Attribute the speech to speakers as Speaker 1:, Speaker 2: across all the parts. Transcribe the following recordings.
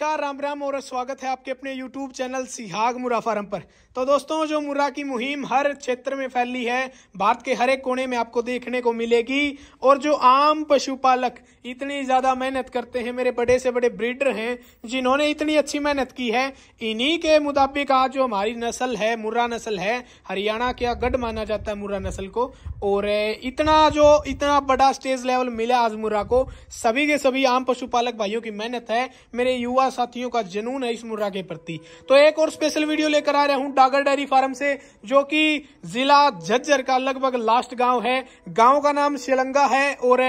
Speaker 1: नमस्कार राम राम और स्वागत है आपके अपने YouTube चैनल सिहाग मुरा फार्म पर तो दोस्तों जो मुरा की मुहिम हर क्षेत्र में फैली है भारत के हर एक कोने में आपको देखने को मिलेगी और जो आम पशुपालक इतनी ज़्यादा मेहनत करते हैं मेरे बड़े से बड़े ब्रीडर हैं जिन्होंने इतनी अच्छी मेहनत की है इन्हीं के मुताबिक आज जो हमारी नस्ल है मुर्रा नस्ल है हरियाणा क्या गढ़ माना जाता है मुर्रा नस्ल को और इतना जो इतना बड़ा स्टेज लेवल मिला आज मुर्रा को सभी के सभी आम पशुपालक भाइयों की मेहनत है मेरे युवा साथियों का जुनून है इस मुर्रा के प्रति तो एक और स्पेशल वीडियो लेकर आ रहा हूँ डागर डेयरी फार्म से जो कि जिला झज्जर का लगभग लास्ट गांव है गांव का नाम शिलंगा है और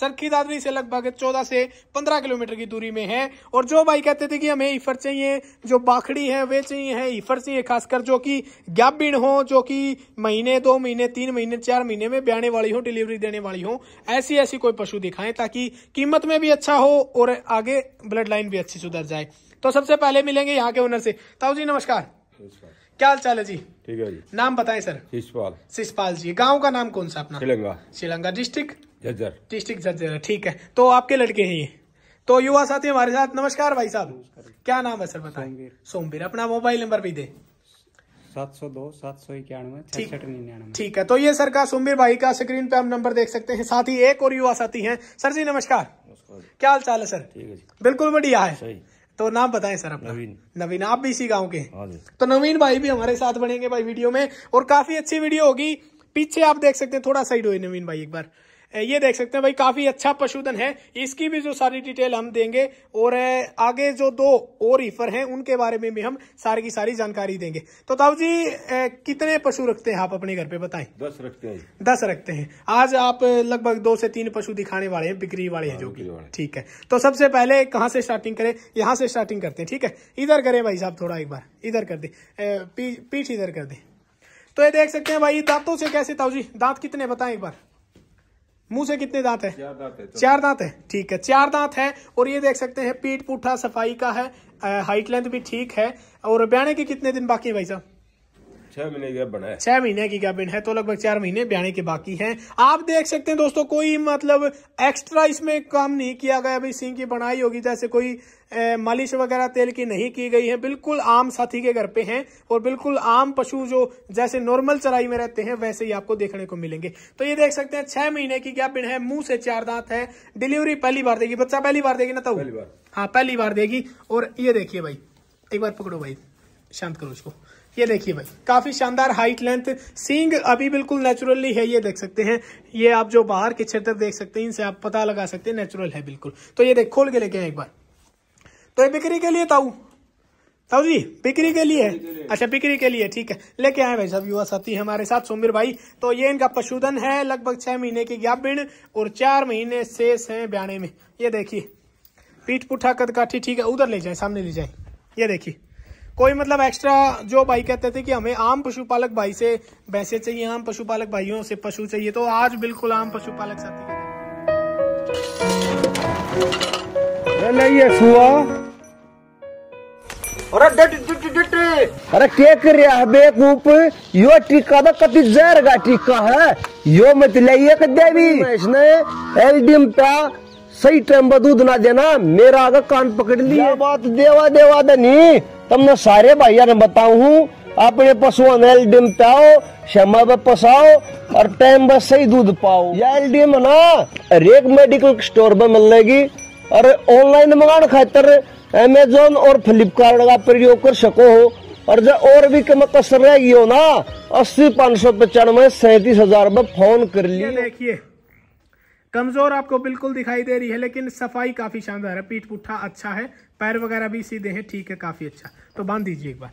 Speaker 1: चरखी दादरी से लगभग 14 से 15 किलोमीटर की दूरी में है और जो भाई कहते थे कि हमें ईफर चाहिए जो बाखड़ी है वे चाहिए है ईफर चाहिए खासकर जो कि गैपिन हो जो कि महीने दो महीने तीन महीने चार महीने में ब्याने वाली हो डिलीवरी देने वाली हो ऐसी ऐसी कोई पशु दिखाएं ताकि कीमत में भी अच्छा हो और आगे ब्लड लाइन भी अच्छी सुधर जाए तो सबसे पहले मिलेंगे यहाँ के ओनर से ताऊ जी नमस्कार क्या हाल चाल है जी ठीक है जी नाम बताएं सर शिशपाल शिशपाल जी गांव का नाम कौन सा अपना श्रीलंगा श्रीलंगा डिस्ट्रिक्ट जजर डिस्ट्रिक्ट जजर ठीक है तो आपके लड़के हैं ये तो युवा साथी हमारे साथ नमस्कार भाई साहब क्या नाम है सर बताएंगे सोमवीर अपना मोबाइल नंबर भी दे सात सौ दो सात सौ इक्यानवे छठ निन्यानवे ठीक है तो ये सर का सुमीर भाई का स्क्रीन पे हम नंबर देख सकते हैं साथ ही एक और युवा साथी हैं सर जी नमस्कार क्या हाल चाल है सर ठीक है जी बिल्कुल बढ़िया है तो नाम बताएं सर अपना नवीन नवीन आप भी इसी गांव के हाँ तो नवीन भाई भी हमारे साथ बनेंगे भाई वीडियो में और काफी अच्छी वीडियो होगी पीछे आप देख सकते हैं थोड़ा साइड हो नवीन भाई एक बार ये देख सकते हैं भाई काफी अच्छा पशुधन है इसकी भी जो सारी डिटेल हम देंगे और आगे जो दो और ईफर हैं उनके बारे में भी हम सारी की सारी जानकारी देंगे तो ताऊ जी कितने पशु रखते हैं आप अपने घर पे बताएं दस रखते हैं दस रखते हैं आज आप लगभग दो से तीन पशु दिखाने वाले हैं बिक्री वाले हैं हाँ, जो की ठीक है तो सबसे पहले कहाँ से स्टार्टिंग करें यहाँ से स्टार्टिंग करते हैं ठीक है इधर करें भाई साहब थोड़ा एक बार इधर कर दे पीठ इधर कर दे तो ये देख सकते हैं भाई दांतों से कैसे ताऊ जी दांत कितने बताएं एक बार मुंह से कितने दांत है चार दांत है तो- ठीक है चार दांत है और ये देख सकते हैं पीठ पुठा सफाई का है हाइट लेंथ भी ठीक है और ब्याने के कितने दिन बाकी है भाई साहब छह महीने की गाभिन है छह महीने की गाभिन है तो लगभग चार महीने ब्याने के बाकी हैं आप देख सकते हैं दोस्तों कोई मतलब एक्स्ट्रा इसमें काम नहीं किया गया अभी सिंह की बनाई होगी जैसे तो कोई मालिश वगैरह तेल की नहीं की गई है बिल्कुल आम साथी के घर पे हैं और बिल्कुल आम पशु जो जैसे नॉर्मल चराई में रहते हैं वैसे ही आपको देखने को मिलेंगे तो ये देख सकते हैं छह महीने की क्या गाभिन है मुंह से चार दांत है डिलीवरी पहली बार देगी बच्चा पहली बार देगी ना तो पहली बार हाँ पहली बार देगी और ये देखिए भाई एक बार पकड़ो भाई शांत करो उसको ये देखिए भाई काफ़ी शानदार हाइट लेंथ सींग अभी बिल्कुल नेचुरली है ये देख सकते हैं ये आप जो बाहर के क्षेत्र देख सकते हैं इनसे आप पता लगा सकते हैं नेचुरल है बिल्कुल तो ये देख खोल के लेके एक बार तो ये बिक्री के लिए ताऊ ताऊ जी बिक्री के लिए अच्छा बिक्री के लिए ठीक है लेके आए भाई सब युवा साथी हमारे साथ सोमिर भाई तो ये इनका पशुधन है लगभग छह महीने की ज्ञापिण और चार महीने शेष है ब्याने में ये देखिए पीठ पुठा कद काठी ठीक है उधर ले जाए सामने ले जाए ये देखिए कोई मतलब एक्स्ट्रा जो भाई कहते थे कि हमें आम पशुपालक भाई से वैसे चाहिए आम पशुपालक भाइयों से पशु चाहिए तो आज बिल्कुल आम पशुपालक साथी नहीं है सुआ अरे के कर रहा है यो टीका तो कति जहर का टीका है यो मत देवी इसने एलडीएम का सही टाइम पर दूध ना देना मेरा आगे कान पकड़ लिया बात देवा देवा दनी તમને સારે ભાઈયાને બતાવું આપણે પશુઓને એલડીએમ પાઓ શમા પર पसाओ और टाइम बस सही दूध पाओ या एलडीएम ना हरेक मेडिकल स्टोर पर मिलेगी और ऑनलाइन मंगाने खातर अमेजोन और फ्लिपकार्ट का प्रयोग कर सको हो और जब और भी कम कसर रह हो ना अस्सी पाँच सौ पचानवे सैतीस हजार में फोन कर लिए देखिए कमज़ोर आपको बिल्कुल दिखाई दे रही है लेकिन सफाई काफ़ी शानदार है पीठ पुट्ठा अच्छा है पैर वगैरह भी सीधे हैं ठीक है काफ़ी अच्छा तो बांध दीजिए एक बार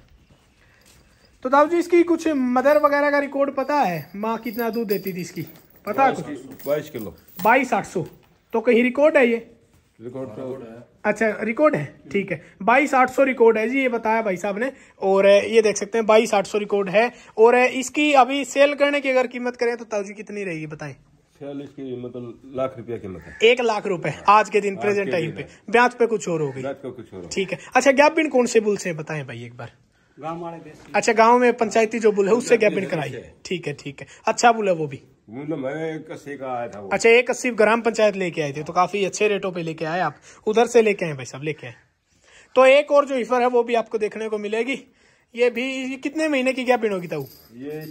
Speaker 1: तो दाऊ जी इसकी कुछ मदर वगैरह का रिकॉर्ड पता है माँ कितना दूध देती थी इसकी पता है कुछ बाईस किलो बाईस आठ सौ तो कहीं रिकॉर्ड है ये तो- रिकॉर्ड है अच्छा रिकॉर्ड है ठीक है बाईस आठ सौ रिकॉर्ड है जी ये बताया भाई साहब ने और ये देख सकते हैं बाईस आठ सौ रिकॉर्ड है और इसकी अभी सेल करने की अगर कीमत करें तो ताऊ जी कितनी रहेगी बताएं छियालीस की मतलब लाख रुपया कीमत है एक लाख रुपए हाँ। आज के दिन प्रेजेंट टाइम पे ब्याज पे कुछ और ब्याज पे कुछ और ठीक है अच्छा गैप बिन कौन से बुल से बताएं भाई एक बार अच्छा गांव में पंचायती जो बुल है उससे गैप बिन कराई ठीक है ठीक है अच्छा बुल है वो भी मतलब अच्छा एक अस्सी ग्राम पंचायत लेके आए थे तो काफी अच्छे रेटों पे लेके आए आप उधर से लेके आए भाई साहब लेके आए तो एक और जो इफर है वो भी आपको देखने को मिलेगी ये भी कितने महीने की गैप बिन होगी तब ये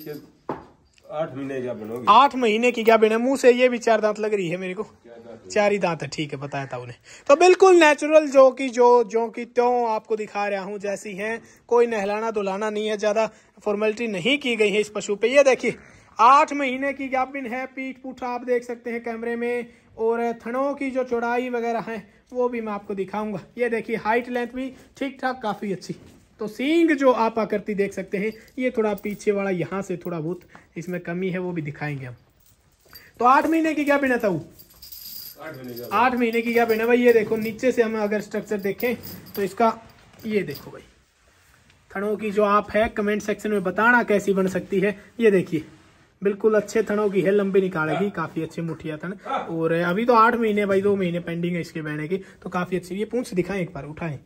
Speaker 1: आठ महीने बनोगी आठ महीने की क्या बिना मुंह से ये भी चार दांत लग रही है मेरे को चार ही दांत है ठीक है बताया था उन्हें तो बिल्कुल नेचुरल जो कि जो जो कि त्यों आपको दिखा रहा हूँ जैसी हैं कोई नहलाना धुलाना नहीं है ज़्यादा फॉर्मेलिटी नहीं की गई है इस पशु पे ये देखिए आठ महीने की गाभिन है पीठ पूठा आप देख सकते हैं कैमरे में और थनों की जो चौड़ाई वगैरह है वो भी मैं आपको दिखाऊंगा ये देखिए हाइट लेंथ भी ठीक ठाक काफ़ी अच्छी तो सींग जो आप आकृति देख सकते हैं ये थोड़ा पीछे वाला यहाँ से थोड़ा बहुत इसमें कमी है वो भी दिखाएंगे हम तो आठ महीने की क्या बिना था आठ महीने की क्या बिना भाई ये देखो नीचे से हम अगर स्ट्रक्चर देखें तो इसका ये देखो भाई थनों की जो आप है कमेंट सेक्शन में बताना कैसी बन सकती है ये देखिए बिल्कुल अच्छे थनों की है लंबी निकालेगी हाँ। काफी अच्छे मुठिया थन हाँ। और अभी तो आठ महीने भाई दो महीने पेंडिंग है इसके बहने की तो काफी अच्छी ये पूछ दिखाएं एक बार उठाएं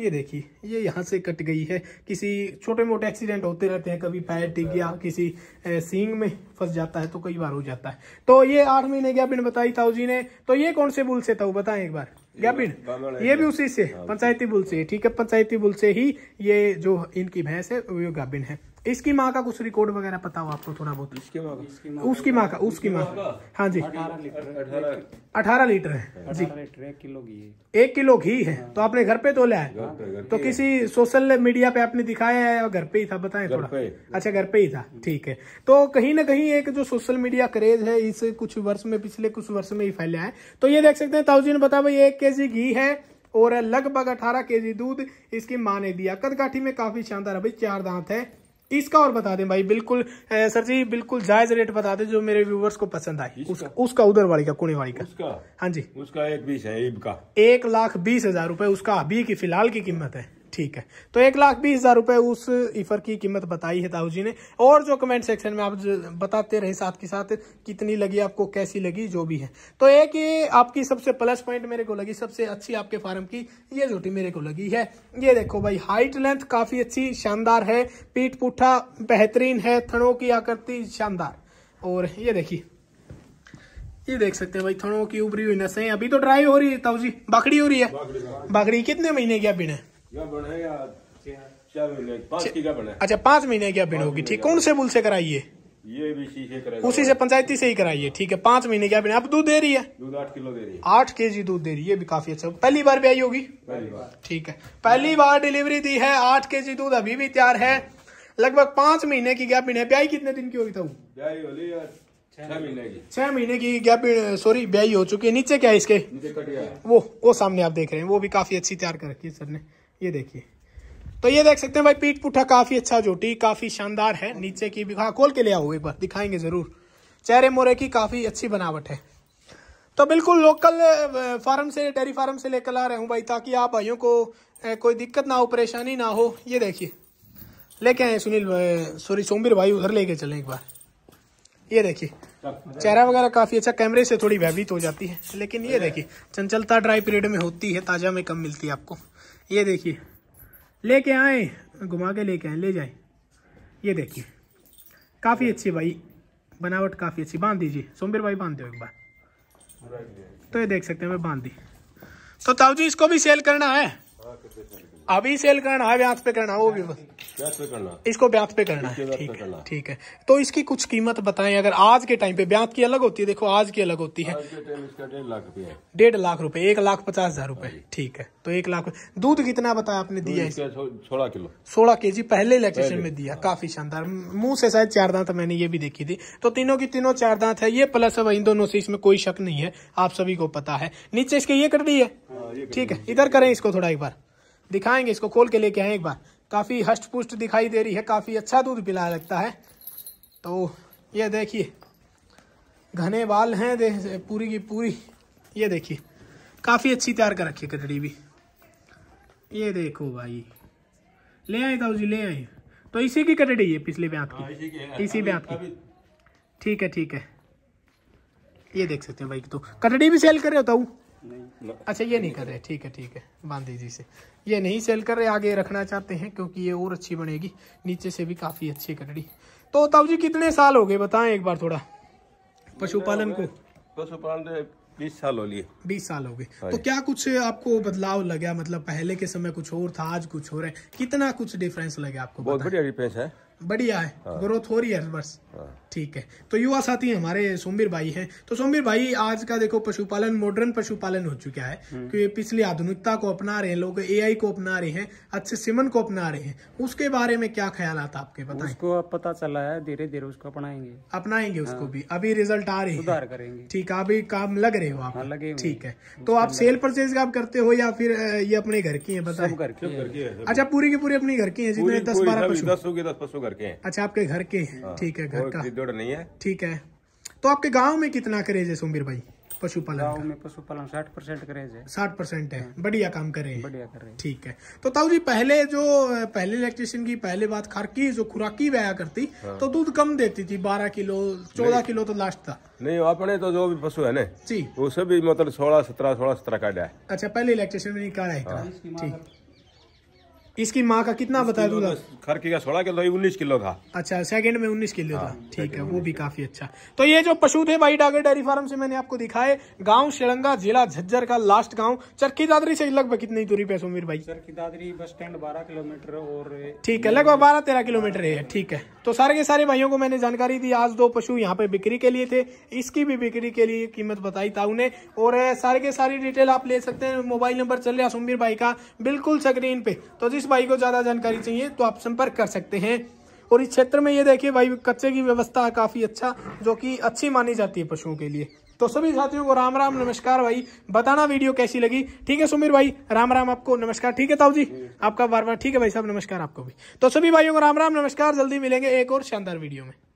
Speaker 1: ये देखिए ये यहाँ से कट गई है किसी छोटे मोटे एक्सीडेंट होते रहते हैं कभी पैर टिक गया किसी सींग में फंस जाता है तो कई बार हो जाता है तो ये आठ महीने गैप बताई था जी ने तो ये कौन से बुल से वो बताएं एक बार गैपिन ये भी उसी से हाँ, पंचायती बुल से ठीक है पंचायती बुल से ही ये जो इनकी भैंस है वो गाबिन है इसकी माँ का कुछ रिकॉर्ड वगैरह पता हो आपको थोड़ा बहुत इसकी माँ का उसकी माँ का उसकी माँ का हाँ जी अठारह लीटर है जी किलो घी एक किलो घी है तो आपने घर पे तो लिया है तो किसी सोशल मीडिया पे आपने दिखाया है घर पे ही था बताए थोड़ा अच्छा घर पे ही था ठीक है तो कहीं ना कहीं एक जो सोशल मीडिया क्रेज है इस कुछ वर्ष में पिछले कुछ वर्ष में ही फैला है तो ये देख सकते हैं ताउजी ने बताया भाई एक के घी है और लगभग अठारह के दूध इसकी माँ ने दिया कदकाठी में काफी शानदार है भाई चार दांत है इसका और बता दें भाई बिल्कुल सर जी बिल्कुल जायज रेट बता दें जो मेरे व्यूवर्स को पसंद आई उसका, उसका उधर वाली का कोने वाली का उसका हाँ जी उसका एक बीस है एक लाख बीस हजार रूपए उसका अभी की फिलहाल की कीमत है ठीक है तो एक लाख बीस हज़ार रुपए उस ईफर की कीमत बताई है ताऊ जी ने और जो कमेंट सेक्शन में आप बताते रहे साथ के साथ कितनी लगी आपको कैसी लगी जो भी है तो एक ये आपकी सबसे प्लस पॉइंट मेरे को लगी सबसे अच्छी आपके फार्म की ये जोटी मेरे को लगी है ये देखो भाई हाइट लेंथ काफ़ी अच्छी शानदार है पीठ पुठा बेहतरीन है थड़ों की आकृति शानदार और ये देखिए ये देख सकते हैं भाई थड़ों की उभरी हुई नसें अभी तो ड्राई हो रही है ताऊ जी बाकड़ी हो रही है बाकड़ी कितने महीने की अभी ने हाँ। अच्छा, अच्छा पांच महीने की अभिन होगी ठीक कौन से बुल से कराइए ये भी शीशे कराइए उसी से पंचायती से ही कराइए ठीक है पांच महीने की अभिन अब दूध दे रही है दूध आठ किलो दे रही है आठ के जी दूध दे रही है भी काफी अच्छा पहली बार भी आई होगी पहली बार ठीक है पहली बार डिलीवरी दी है आठ के जी दूध अभी भी तैयार है लगभग पांच महीने की गैप है ब्याई कितने दिन की होगी था छह महीने की गैप सॉरी ब्याई हो चुकी है नीचे क्या है इसके वो वो सामने आप देख रहे हैं वो भी काफी अच्छी तैयार कर रखी है सर ने ये देखिए तो ये देख सकते हैं भाई पीठ पुठा काफी अच्छा जोटी काफी शानदार है नीचे की भी हाँ खोल के ले आओ एक बार दिखाएंगे जरूर चेहरे मोरे की काफी अच्छी बनावट है तो बिल्कुल लोकल फार्म से डेयरी फार्म से लेकर आ रहे हूँ भाई ताकि आप भाइयों को कोई दिक्कत ना हो परेशानी ना हो ये देखिए लेके आए सुनील सॉरी सोमबीर भाई उधर लेके चले एक बार ये देखिए चेहरा वगैरह काफ़ी अच्छा कैमरे से थोड़ी भयभीत हो जाती है लेकिन ये देखिए चंचलता ड्राई पीरियड में होती है ताज़ा में कम मिलती है आपको ये देखिए लेके आए घुमा के लेके आए ले जाए ये देखिए काफ़ी अच्छी भाई बनावट काफ़ी अच्छी बांध दीजिए सोमवीर भाई बांध दो एक बार तो ये देख सकते हैं मैं बांध दी तो ताऊ जी इसको भी सेल करना है हाँ, अभी सेल करना है ब्याज पे करना वो भी हाँ, ब्याज पे करना इसको ब्याज पे करना है ठीक है ठीक है तो इसकी कुछ कीमत बताएं अगर आज के टाइम पे ब्याज की अलग होती है देखो आज की अलग होती है डेढ़ लाख रुपए एक लाख पचास हजार रूपए हाँ ठीक है तो एक लाख दूध कितना बताया आपने दिया है सोलह किलो सोलह के जी पहले इलेक्ट्रेशन में दिया हाँ। काफी शानदार मुंह से शायद चार दांत मैंने ये भी देखी थी तो तीनों की तीनों चार दांत है ये प्लस है इन दोनों से इसमें कोई शक नहीं है आप सभी को पता है नीचे इसके ये कर दी है ठीक है इधर करें इसको थोड़ा एक बार दिखाएंगे इसको खोल के लेके आए एक बार काफ़ी हष्ट पुष्ट दिखाई दे रही है काफ़ी अच्छा दूध पिला लगता है तो ये देखिए घने बाल हैं पूरी की पूरी ये देखिए काफ़ी अच्छी तैयार कर रखी है कटड़ी भी ये देखो भाई ले आए दाऊ जी ले आए तो इसी की कटड़ी है पिछले ब्याप हाँ, की इसी ब्याप की ठीक है ठीक है ये देख सकते हैं भाई तो कटड़ी भी सेल कर रहे हो ताऊ नहीं अच्छा ये नहीं कर रहे ठीक है ठीक है बांधी जी से ये नहीं सेल कर रहे आगे रखना चाहते हैं क्योंकि ये और अच्छी बनेगी नीचे से भी काफ़ी अच्छी कटड़ी तो ताऊ जी कितने साल हो गए बताएं एक बार थोड़ा पशुपालन को पशुपालन तो बीस साल हो लिए बीस साल हो गए हाँ तो क्या कुछ आपको बदलाव लगा मतलब पहले के समय कुछ और था आज कुछ हो है कितना कुछ डिफरेंस लगे आपको बहुत बढ़िया डिफरेंस है बढ़िया है हाँ। ग्रोथ हो रही है बस ठीक हाँ। ठीक है तो युवा साथी हमारे सोमवीर भाई हैं तो सोमवीर भाई आज का देखो पशुपालन मॉडर्न पशुपालन हो चुका है कि हम्म। तो पिछली आधुनिकता को अपना रहे हैं लोग एआई को अपना रहे हैं अच्छे सिमन को अपना रहे हैं उसके बारे में क्या ख्याल आता आपके बताए उसको अब पता चला है धीरे धीरे उसको अपनाएंगे अपनाएंगे हाँ। उसको भी अभी रिजल्ट आ रहे हैं ठीक है अभी काम लग रहे हो आप हाँ, ठीक है तो आप सेल परचेज का करते हो या फिर ये अपने घर की है बताए अच्छा पूरी की पूरी अपने घर की है जितने दस बारह पशु दस पशु घर घर के अच्छा आपके घर के हैं हाँ। ठीक है घर का जोड़ नहीं है ठीक है तो आपके गाँव में कितना करेज है सोमवीर भाई पशुपालन गांव में पशुपालन साठ परसेंट करेज है साठ परसेंट है हाँ। बढ़िया काम कर रहे हैं बढ़िया कर रहे हैं ठीक है तो ताऊ जी पहले जो पहले इलेक्ट्रिशियन की पहले बात खारकी जो खुराकी वया करती हाँ। तो दूध कम देती थी बारह किलो चौदह किलो तो लास्ट था नहीं अपने तो जो भी पशु है ना जी वो सभी मतलब सोलह सत्रह सोलह सत्रह काटा अच्छा पहले इलेक्ट्रिशियन ने निकाला है हाँ। ठीक इसकी माँ का कितना बताया दूध खर की का सोलह किलो उन्नीस किलो था अच्छा सेकंड में उन्नीस किलो था हाँ, ठीक है वो भी काफी अच्छा तो ये जो पशु थे भाई डागर डेयरी फार्म से मैंने आपको दिखाए गाँव शिरंगा जिला झज्जर का लास्ट गाँव चरखी दादरी से लगभग कितनी दूरी पे सोमीर भाई चरखी दादरी बस स्टैंड बारह किलोमीटर और ठीक है लगभग बारह तेरह किलोमीटर है ठीक है तो सारे के सारे भाइयों को मैंने जानकारी दी आज दो पशु यहाँ पे बिक्री के लिए थे इसकी भी बिक्री के लिए कीमत बताई था उन्हें और सारे के सारी डिटेल आप ले सकते हैं मोबाइल नंबर चल रहा सुमीर भाई का बिल्कुल स्क्रीन पे तो जिस जिस भाई को ज़्यादा जानकारी चाहिए तो आप संपर्क कर सकते हैं और इस क्षेत्र में ये देखिए भाई कच्चे की व्यवस्था काफ़ी अच्छा जो कि अच्छी मानी जाती है पशुओं के लिए तो सभी साथियों को राम राम नमस्कार भाई बताना वीडियो कैसी लगी ठीक है सुमीर भाई राम राम आपको नमस्कार ठीक है ताऊ जी आपका बार बार ठीक है भाई साहब नमस्कार आपको भी तो सभी भाइयों को राम राम नमस्कार जल्दी मिलेंगे एक और शानदार वीडियो में